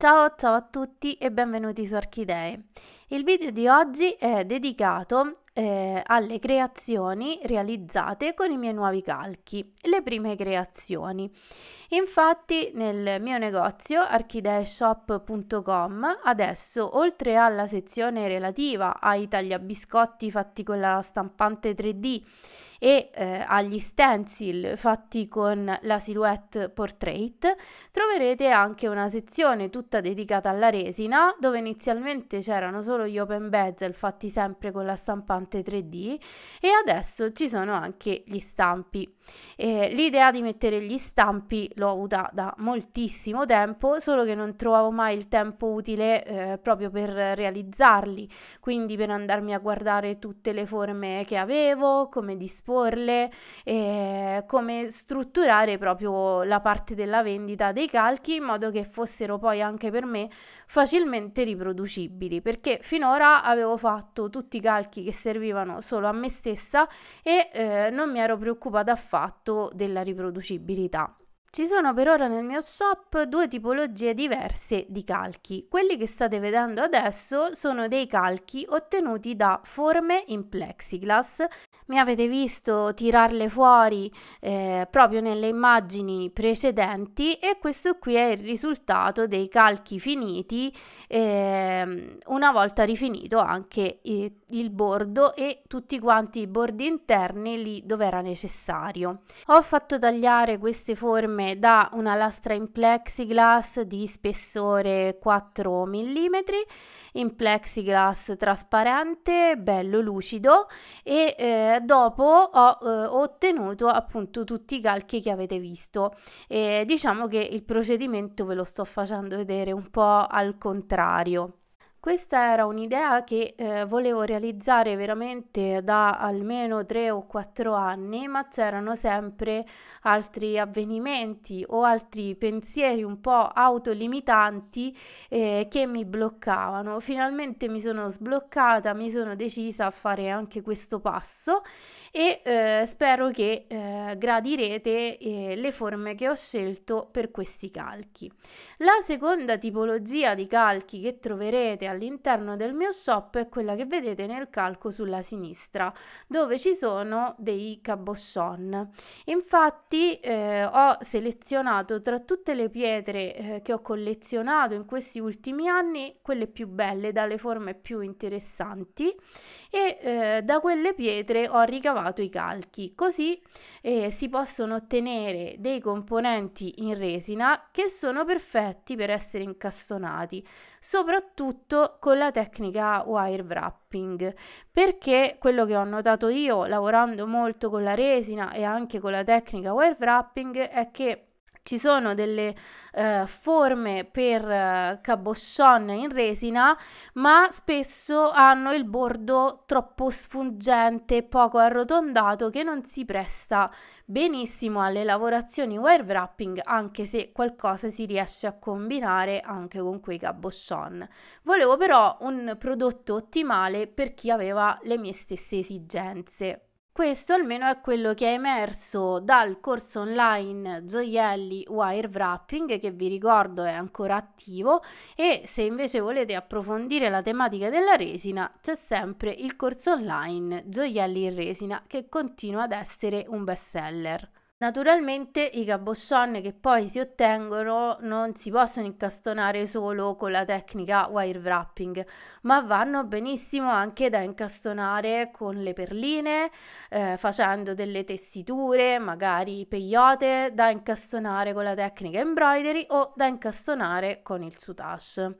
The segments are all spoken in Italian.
Ciao ciao a tutti e benvenuti su Archidee. Il video di oggi è dedicato eh, alle creazioni realizzate con i miei nuovi calchi, le prime creazioni. Infatti nel mio negozio archideeshop.com adesso oltre alla sezione relativa ai tagliabiscotti fatti con la stampante 3D e eh, agli stencil fatti con la silhouette portrait, troverete anche una sezione tutta dedicata alla resina dove inizialmente c'erano solo gli open bezel fatti sempre con la stampante 3D e adesso ci sono anche gli stampi. Eh, l'idea di mettere gli stampi l'ho avuta da moltissimo tempo, solo che non trovavo mai il tempo utile eh, proprio per realizzarli, quindi per andarmi a guardare tutte le forme che avevo, come display esporle, eh, come strutturare proprio la parte della vendita dei calchi in modo che fossero poi anche per me facilmente riproducibili, perché finora avevo fatto tutti i calchi che servivano solo a me stessa e eh, non mi ero preoccupata affatto della riproducibilità. Ci sono per ora nel mio shop due tipologie diverse di calchi. Quelli che state vedendo adesso sono dei calchi ottenuti da forme in plexiglass. Mi avete visto tirarle fuori eh, proprio nelle immagini precedenti e questo qui è il risultato dei calchi finiti eh, una volta rifinito anche eh, il bordo e tutti quanti i bordi interni lì dove era necessario. Ho fatto tagliare queste forme da una lastra in plexiglass di spessore 4 mm, in plexiglass trasparente, bello lucido e eh, dopo ho eh, ottenuto appunto tutti i calchi che avete visto. E diciamo che il procedimento ve lo sto facendo vedere un po' al contrario. Questa era un'idea che eh, volevo realizzare veramente da almeno 3 o 4 anni, ma c'erano sempre altri avvenimenti o altri pensieri un po' autolimitanti eh, che mi bloccavano. Finalmente mi sono sbloccata, mi sono decisa a fare anche questo passo e eh, spero che eh, gradirete eh, le forme che ho scelto per questi calchi. La seconda tipologia di calchi che troverete all'interno del mio shop è quella che vedete nel calco sulla sinistra, dove ci sono dei cabochon. Infatti eh, ho selezionato tra tutte le pietre eh, che ho collezionato in questi ultimi anni quelle più belle, dalle forme più interessanti e eh, da quelle pietre ho ricavato i calchi. Così eh, si possono ottenere dei componenti in resina che sono perfetti per essere incastonati, soprattutto fatto con la tecnica wire wrapping perché quello che ho notato io lavorando molto con la resina e anche con la tecnica wire wrapping è che ci sono delle uh, forme per uh, cabochon in resina, ma spesso hanno il bordo troppo sfungente, poco arrotondato, che non si presta benissimo alle lavorazioni wire wrapping, anche se qualcosa si riesce a combinare anche con quei cabochon. Volevo però un prodotto ottimale per chi aveva le mie stesse esigenze. Questo almeno è quello che è emerso dal corso online Gioielli Wire Wrapping che vi ricordo è ancora attivo e se invece volete approfondire la tematica della resina c'è sempre il corso online Gioielli in resina che continua ad essere un best seller. Naturalmente i cabochon che poi si ottengono non si possono incastonare solo con la tecnica wire wrapping, ma vanno benissimo anche da incastonare con le perline, eh, facendo delle tessiture, magari peyote, da incastonare con la tecnica embroidery o da incastonare con il soutache.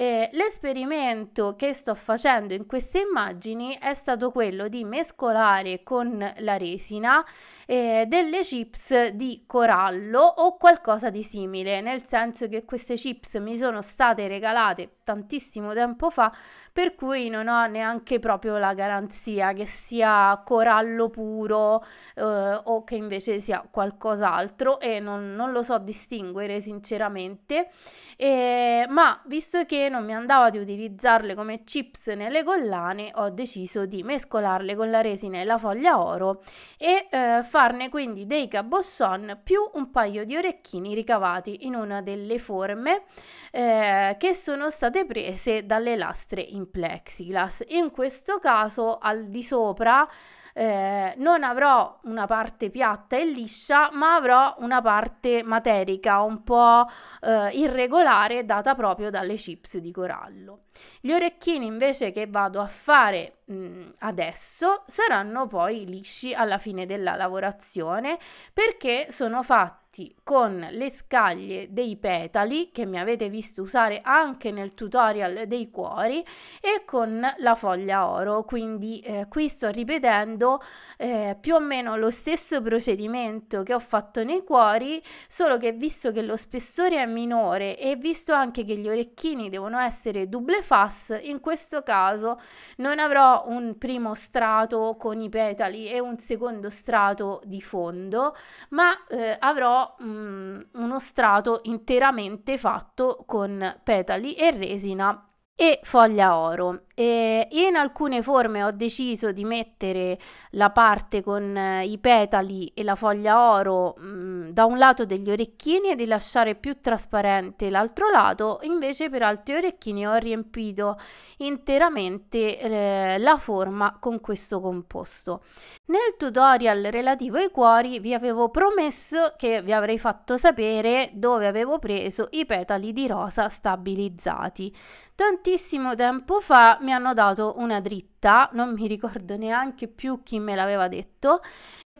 Eh, l'esperimento che sto facendo in queste immagini è stato quello di mescolare con la resina eh, delle chips di corallo o qualcosa di simile, nel senso che queste chips mi sono state regalate tantissimo tempo fa, per cui non ho neanche proprio la garanzia che sia corallo puro eh, o che invece sia qualcos'altro e non, non lo so distinguere sinceramente. E, ma visto che non mi andava di utilizzarle come chips nelle collane, ho deciso di mescolarle con la resina e la foglia oro e eh, farne quindi dei cabochon più un paio di orecchini ricavati in una delle forme eh, che sono state state prese dalle lastre in plexiglass. In questo caso al di sopra eh, non avrò una parte piatta e liscia, ma avrò una parte materica un po' eh, irregolare data proprio dalle chips di corallo. Gli orecchini invece che vado a fare mh, mm, adesso saranno poi lisci alla fine della lavorazione perché sono fatti con le scaglie dei petali che mi avete visto usare anche nel tutorial dei cuori e con la foglia oro quindi eh, qui sto ripetendo eh, più o meno lo stesso procedimento che ho fatto nei cuori solo che visto che lo spessore è minore e visto anche che gli orecchini devono essere double fas, in questo caso non avrò un primo strato con i petali e un secondo strato di fondo, ma eh, avrò mh, mm, uno strato interamente fatto con petali e resina e foglia oro. E in alcune forme ho deciso di mettere la parte con eh, i petali e la foglia oro mh, mm, da un lato degli orecchini e di lasciare più trasparente l'altro lato, invece per altri orecchini ho riempito interamente eh, la forma con questo composto. Nel tutorial relativo ai cuori vi avevo promesso che vi avrei fatto sapere dove avevo preso i petali di rosa stabilizzati. Tantissimo tempo fa mi mi hanno dato una dritta, non mi ricordo neanche più chi me l'aveva detto,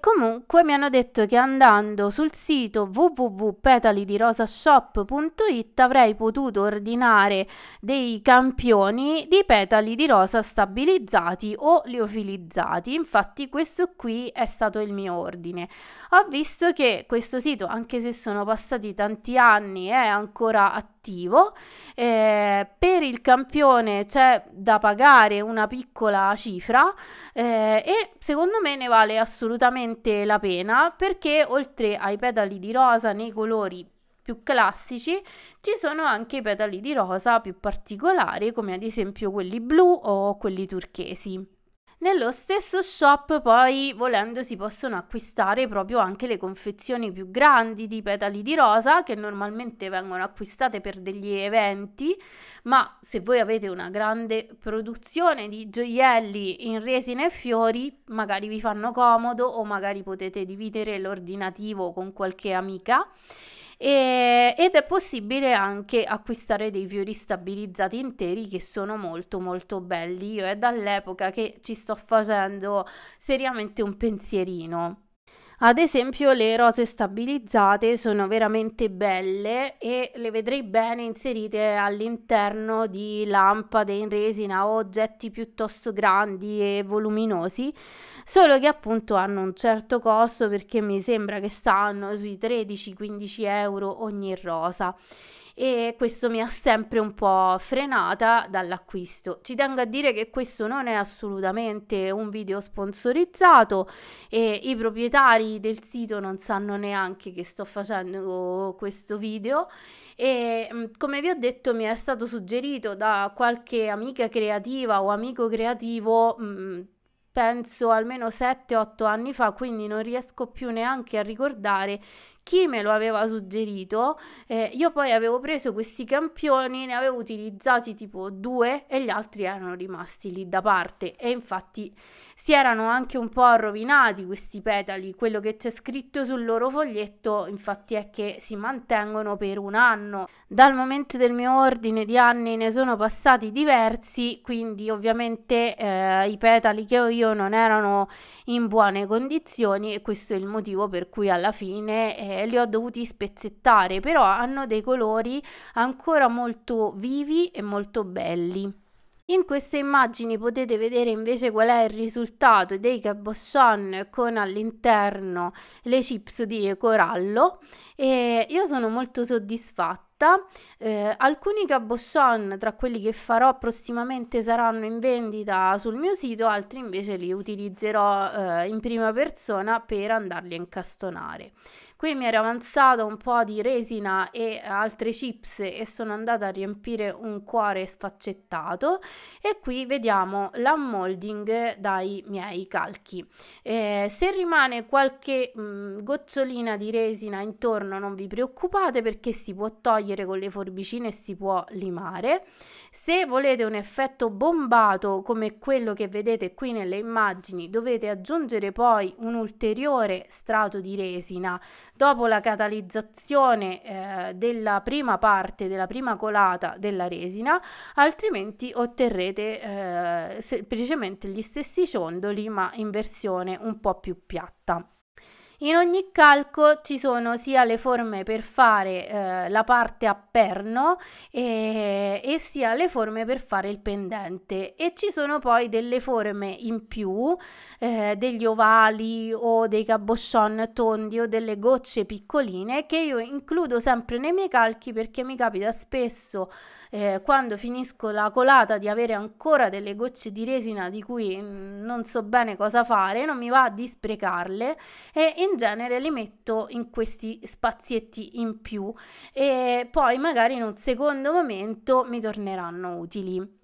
Comunque mi hanno detto che andando sul sito www.petalidirosashop.it avrei potuto ordinare dei campioni di petali di rosa stabilizzati o liofilizzati. Infatti questo qui è stato il mio ordine. Ho visto che questo sito, anche se sono passati tanti anni, è ancora attivo eh, per il campione c'è da pagare una piccola cifra eh, e secondo me ne vale assolutamente veramente la pena perché oltre ai petali di rosa nei colori più classici ci sono anche i petali di rosa più particolari come ad esempio quelli blu o quelli turchesi. Nello stesso shop poi volendo si possono acquistare proprio anche le confezioni più grandi di petali di rosa che normalmente vengono acquistate per degli eventi, ma se voi avete una grande produzione di gioielli in resina e fiori, magari vi fanno comodo o magari potete dividere l'ordinativo con qualche amica e, ed è possibile anche acquistare dei fiori stabilizzati interi che sono molto molto belli. Io è dall'epoca che ci sto facendo seriamente un pensierino. Ad esempio le rose stabilizzate sono veramente belle e le vedrei bene inserite all'interno di lampade in resina o oggetti piuttosto grandi e voluminosi, solo che appunto hanno un certo costo perché mi sembra che stanno sui 13-15 euro ogni rosa e questo mi ha sempre un po' frenata dall'acquisto. Ci tengo a dire che questo non è assolutamente un video sponsorizzato e i proprietari del sito non sanno neanche che sto facendo questo video e mm, come vi ho detto mi è stato suggerito da qualche amica creativa o amico creativo mh, mm, penso almeno 7-8 anni fa, quindi non riesco più neanche a ricordare chi me lo aveva suggerito, eh, io poi avevo preso questi campioni, ne avevo utilizzati tipo due e gli altri erano rimasti lì da parte e infatti si erano anche un po' rovinati questi petali, quello che c'è scritto sul loro foglietto infatti è che si mantengono per un anno. Dal momento del mio ordine di anni ne sono passati diversi, quindi ovviamente eh, i petali che ho io non erano in buone condizioni e questo è il motivo per cui alla fine eh, eh, li ho dovuti spezzettare, però hanno dei colori ancora molto vivi e molto belli. In queste immagini potete vedere invece qual è il risultato dei cabochon con all'interno le chips di corallo e io sono molto soddisfatta eh, alcuni cabochon tra quelli che farò prossimamente saranno in vendita sul mio sito, altri invece li utilizzerò eh, in prima persona per andarli a incastonare. Qui mi era avanzata un po' di resina e altre chips e sono andata a riempire un cuore sfaccettato e qui vediamo l'ammolding dai miei calchi. Eh, se rimane qualche mh, mm, gocciolina di resina intorno non vi preoccupate perché si può togliere con le forbicine e si può limare. Se volete un effetto bombato come quello che vedete qui nelle immagini dovete aggiungere poi un ulteriore strato di resina dopo la catalizzazione eh, della prima parte, della prima colata della resina, altrimenti otterrete eh, semplicemente gli stessi ciondoli ma in versione un po' più piatta. In ogni calco ci sono sia le forme per fare eh, la parte a perno e, e sia le forme per fare il pendente e ci sono poi delle forme in più, eh, degli ovali o dei cabochon tondi o delle gocce piccoline che io includo sempre nei miei calchi perché mi capita spesso eh, quando finisco la colata di avere ancora delle gocce di resina di cui mm, non so bene cosa fare, non mi va di sprecarle e in genere li metto in questi spazietti in più e poi magari in un secondo momento mi torneranno utili.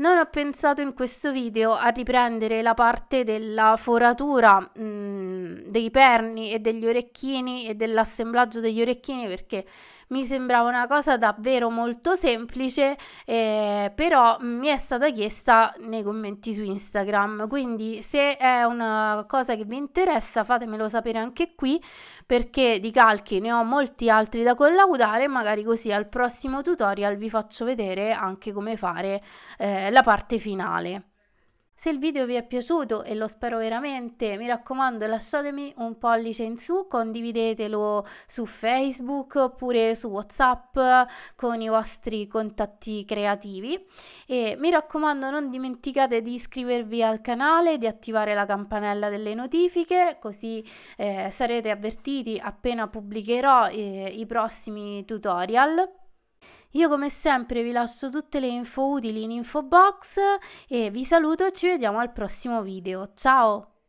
Non ho pensato in questo video a riprendere la parte della foratura mh, mm, dei perni e degli orecchini e dell'assemblaggio degli orecchini perché mi sembrava una cosa davvero molto semplice, eh, però mi è stata chiesta nei commenti su Instagram, quindi se è una cosa che vi interessa fatemelo sapere anche qui perché di calchi ne ho molti altri da collaudare, magari così al prossimo tutorial vi faccio vedere anche come fare eh, la parte finale. Se il video vi è piaciuto, e lo spero veramente, mi raccomando lasciatemi un pollice in su, condividetelo su Facebook oppure su Whatsapp con i vostri contatti creativi e mi raccomando non dimenticate di iscrivervi al canale, di attivare la campanella delle notifiche così eh, sarete avvertiti appena pubblicherò eh, i prossimi tutorial. Io come sempre vi lascio tutte le info utili in info box e vi saluto e ci vediamo al prossimo video. Ciao!